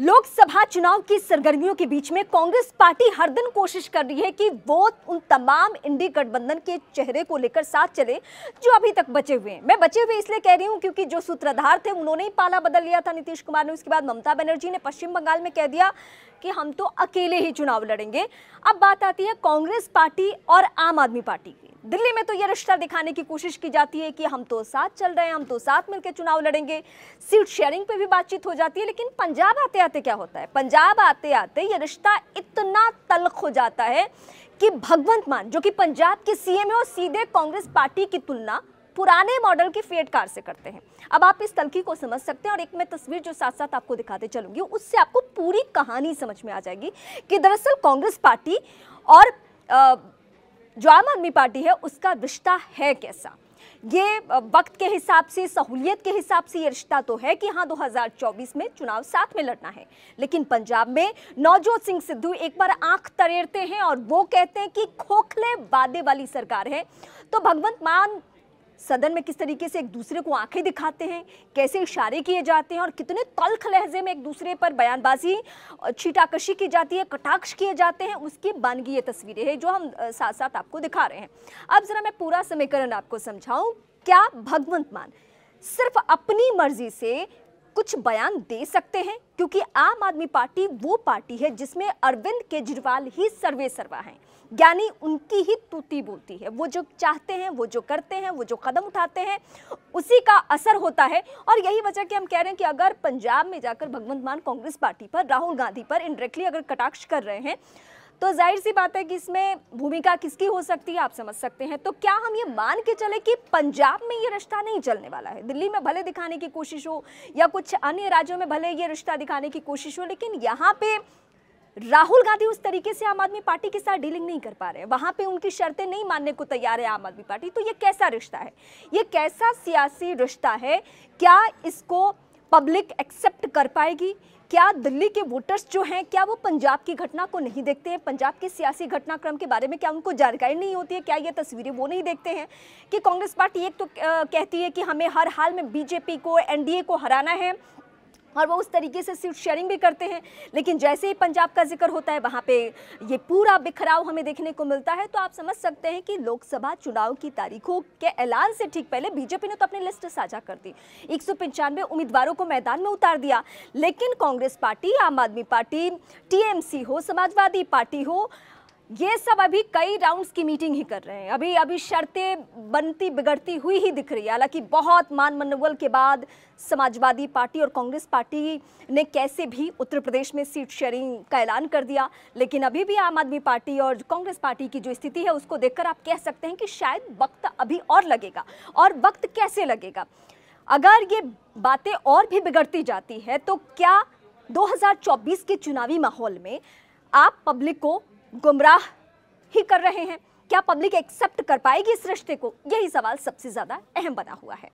लोकसभा चुनाव की सरगर्मियों के बीच में कांग्रेस पार्टी हर दिन कोशिश कर रही है कि वो उन तमाम इंडी गठबंधन के चेहरे को लेकर साथ चले जो अभी तक बचे हुए हैं मैं बचे हुए इसलिए कह रही हूं क्योंकि जो सूत्रधार थे उन्होंने ही पाला बदल लिया था नीतीश कुमार ने उसके बाद ममता बनर्जी ने पश्चिम बंगाल में कह दिया कि हम तो अकेले ही चुनाव लड़ेंगे अब बात आती है कांग्रेस पार्टी और आम आदमी पार्टी की दिल्ली में तो यह रिश्ता दिखाने की कोशिश की जाती है कि हम तो साथ चल रहे हैं हम तो साथ मिलकर चुनाव लड़ेंगे सीट शेयरिंग पे भी बातचीत हो जाती है लेकिन पंजाब आते आते क्या होता है पंजाब आते आते यह रिश्ता इतना तलख हो जाता है कि भगवंत मान जो कि पंजाब के सीएम है और सीधे कांग्रेस पार्टी की तुलना पुराने मॉडल की फेट कार से करते हैं अब आप इस तलखी को समझ सकते हैं और एक मैं तस्वीर जो साथ साथ आपको दिखाते चलूंगी उससे आपको पूरी कहानी समझ में आ जाएगी कि दरअसल कांग्रेस पार्टी और जो आम आदमी पार्टी है उसका रिश्ता है कैसा ये वक्त के हिसाब से सहूलियत के हिसाब से ये रिश्ता तो है कि हाँ 2024 में चुनाव साथ में लड़ना है लेकिन पंजाब में नवजोत सिंह सिद्धू एक बार आंख तरेरते हैं और वो कहते हैं कि खोखले वादे वाली सरकार है तो भगवंत मान सदन में किस तरीके से एक दूसरे को आंखें दिखाते हैं कैसे इशारे किए जाते हैं और कितने तल्ख लहजे में एक दूसरे पर बयानबाजी छीटाकशी की जाती है कटाक्ष किए जाते हैं उसकी बानगी ये तस्वीरें हैं जो हम साथ साथ आपको दिखा रहे हैं अब ज़रा मैं पूरा समीकरण आपको समझाऊं क्या भगवंत मान सिर्फ अपनी मर्जी से कुछ बयान दे सकते हैं क्योंकि आम आदमी पार्टी वो पार्टी है जिसमें अरविंद केजरीवाल ही सर्वे सर्वा हैं यानी उनकी ही तूती बोलती है वो जो चाहते हैं वो जो करते हैं वो जो कदम उठाते हैं उसी का असर होता है और यही वजह कि हम कह रहे हैं कि अगर पंजाब में जाकर भगवंत मान कांग्रेस पार्टी पर राहुल गांधी पर इनडायरेक्टली अगर कटाक्ष कर रहे हैं तो जाहिर सी बात है कि इसमें भूमिका किसकी हो सकती है आप समझ सकते हैं तो क्या हम ये मान के चले कि पंजाब में ये रिश्ता नहीं चलने वाला है दिल्ली में भले दिखाने की कोशिश हो या कुछ अन्य राज्यों में भले ये रिश्ता दिखाने की कोशिश हो लेकिन यहाँ पे राहुल गांधी उस तरीके से आम आदमी पार्टी के साथ डीलिंग नहीं कर पा रहे वहां पे उनकी शर्तें नहीं मानने को तैयार है आम आदमी पार्टी तो ये कैसा रिश्ता है ये कैसा सियासी रिश्ता है क्या इसको पब्लिक एक्सेप्ट कर पाएगी क्या दिल्ली के वोटर्स जो हैं क्या वो पंजाब की घटना को नहीं देखते हैं पंजाब के सियासी घटनाक्रम के बारे में क्या उनको जानकारी नहीं होती है क्या ये तस्वीरें वो नहीं देखते हैं कि कांग्रेस पार्टी एक तो कहती है कि हमें हर हाल में बीजेपी को एनडीए को हराना है और वो उस तरीके से सीट शेयरिंग भी करते हैं लेकिन जैसे ही पंजाब का जिक्र होता है वहाँ पे ये पूरा बिखराव हमें देखने को मिलता है तो आप समझ सकते हैं कि लोकसभा चुनाव की तारीखों के ऐलान से ठीक पहले बीजेपी ने तो अपनी लिस्ट साझा कर दी एक उम्मीदवारों को मैदान में उतार दिया लेकिन कांग्रेस पार्टी आम आदमी पार्टी टी हो समाजवादी पार्टी हो ये सब अभी कई राउंड्स की मीटिंग ही कर रहे हैं अभी अभी शर्तें बनती बिगड़ती हुई ही दिख रही है हालांकि बहुत मान मनोबल के बाद समाजवादी पार्टी और कांग्रेस पार्टी ने कैसे भी उत्तर प्रदेश में सीट शेयरिंग का ऐलान कर दिया लेकिन अभी भी आम आदमी पार्टी और कांग्रेस पार्टी की जो स्थिति है उसको देखकर आप कह सकते हैं कि शायद वक्त अभी और लगेगा और वक्त कैसे लगेगा अगर ये बातें और भी बिगड़ती जाती है तो क्या 2024 के चुनावी माहौल में आप पब्लिक को गुमराह ही कर रहे हैं क्या पब्लिक एक्सेप्ट कर पाएगी इस रिश्ते को यही सवाल सबसे ज़्यादा अहम बना हुआ है